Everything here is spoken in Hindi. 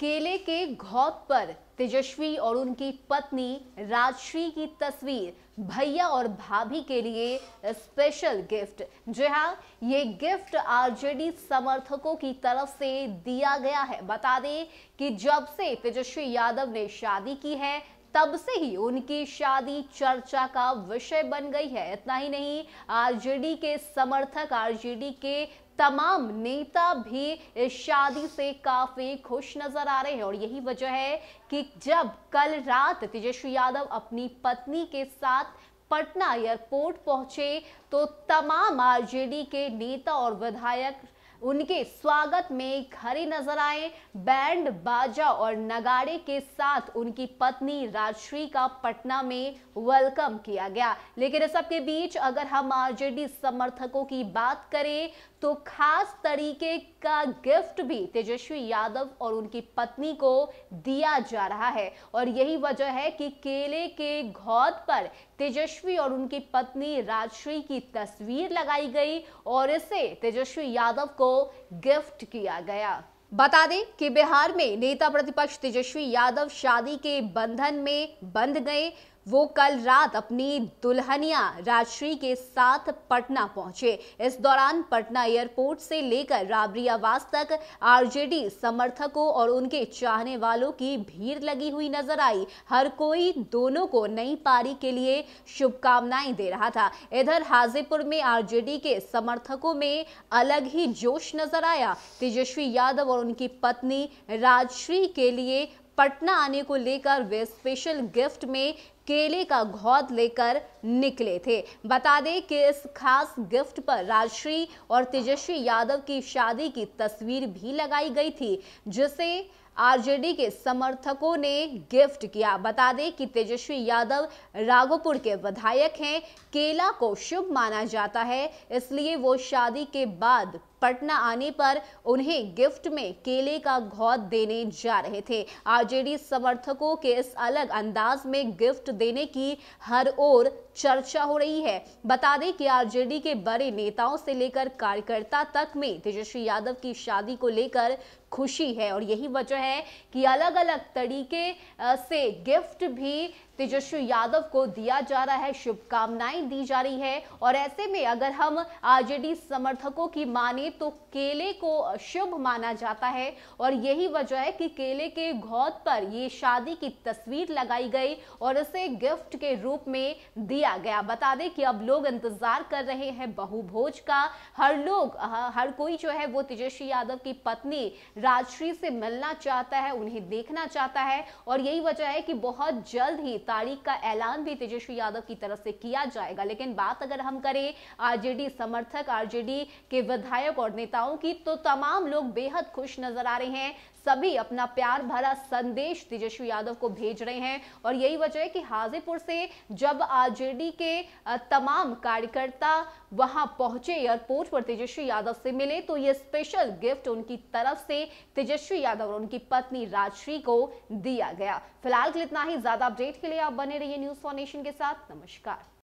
केले के घोत पर तेजस्वी और उनकी पत्नी राजश्री की तस्वीर भैया और भाभी के लिए स्पेशल गिफ्ट जी हाँ ये गिफ्ट आरजेडी समर्थकों की तरफ से दिया गया है बता दें कि जब से तेजस्वी यादव ने शादी की है तब से ही उनकी शादी चर्चा का विषय बन गई है इतना ही नहीं आरजेडी के समर्थक आरजेडी के तमाम नेता भी इस शादी से काफी खुश नजर आ रहे हैं और यही वजह है कि जब कल रात तेजस्वी यादव अपनी पत्नी के साथ पटना एयरपोर्ट पहुंचे तो तमाम आरजेडी के नेता और विधायक उनके स्वागत में खरी नजर आए बैंड बाजा और नगाड़े के साथ उनकी पत्नी राजश्री का पटना में वेलकम किया गया लेकिन इस सबके बीच अगर हम आरजेडी समर्थकों की बात करें तो खास तरीके का गिफ्ट भी तेजस्वी यादव और उनकी पत्नी को दिया जा रहा है और यही वजह है कि केले के घोद पर तेजस्वी और उनकी पत्नी राजश्री की तस्वीर लगाई गई और इसे तेजस्वी यादव को को गिफ्ट किया गया बता दें कि बिहार में नेता प्रतिपक्ष तेजस्वी यादव शादी के बंधन में बंध गए वो कल रात अपनी दुल्हनिया राजश्री के साथ पटना पहुंचे इस दौरान पटना एयरपोर्ट से लेकर राबरी आवास तक आरजेडी समर्थकों और उनके चाहने वालों की भीड़ लगी हुई नजर आई हर कोई दोनों को नई पारी के लिए शुभकामनाएं दे रहा था इधर हाजीपुर में आरजेडी के समर्थकों में अलग ही जोश नजर आया तेजस्वी यादव और उनकी पत्नी राजश्री के लिए पटना आने को लेकर वे स्पेशल गिफ्ट में केले का घोद लेकर निकले थे बता दें कि इस खास गिफ्ट पर राजश्री और तेजस्वी यादव की शादी की तस्वीर भी लगाई गई थी जिसे आरजेडी के समर्थकों ने गिफ्ट किया बता दें कि तेजस्वी यादव राघोपुर के विधायक हैं केला को शुभ माना जाता है इसलिए वो शादी के बाद पटना आने पर उन्हें गिफ्ट में केले का घौत देने जा रहे थे आरजेडी समर्थकों के इस अलग अंदाज में गिफ्ट देने की हर ओर चर्चा हो रही है बता दें कि आरजेडी के बड़े नेताओं से लेकर कार्यकर्ता तक में तेजस्वी यादव की शादी को लेकर खुशी है और यही वजह है कि अलग अलग तरीके से गिफ्ट भी तेजस्वी यादव को दिया जा रहा है शुभकामनाएं दी जा रही है और ऐसे में अगर हम आरजेडी समर्थकों की माने जाएं तो केले को शुभ माना जाता है और यही वजह है कि केले के घौत पर ये शादी की तस्वीर लगाई गई और इसे गिफ्ट के रूप में दिया गया बता दें कि अब लोग इंतजार कर रहे हैं बहुभोज का हर लोग हर कोई जो है वो तेजस्वी यादव की पत्नी राजश्री से मिलना चाहता है उन्हें देखना चाहता है और यही वजह है कि बहुत जल्द ही तारीख का ऐलान भी तेजस्वी यादव की तरफ से किया जाएगा लेकिन बात अगर हम करें आरजेडी समर्थक आरजेडी के विधायक विधायक और नेताओं की तो तमाम लोग बेहद खुश नजर आ रहे हैं सभी अपना प्यार भरा संदेश तेजस्वी यादव को भेज रहे हैं और यही वजह है कि हाजीपुर से जब आरजेडी के तमाम कार्यकर्ता वहां पहुंचे एयरपोर्ट पर तेजस्वी यादव से मिले तो ये स्पेशल गिफ्ट उनकी तरफ से तेजस्वी यादव और उनकी पत्नी राजश्री को दिया गया फिलहाल के इतना ही ज्यादा अपडेट के लिए आप बने रहिए न्यूज फॉर नेशन के साथ नमस्कार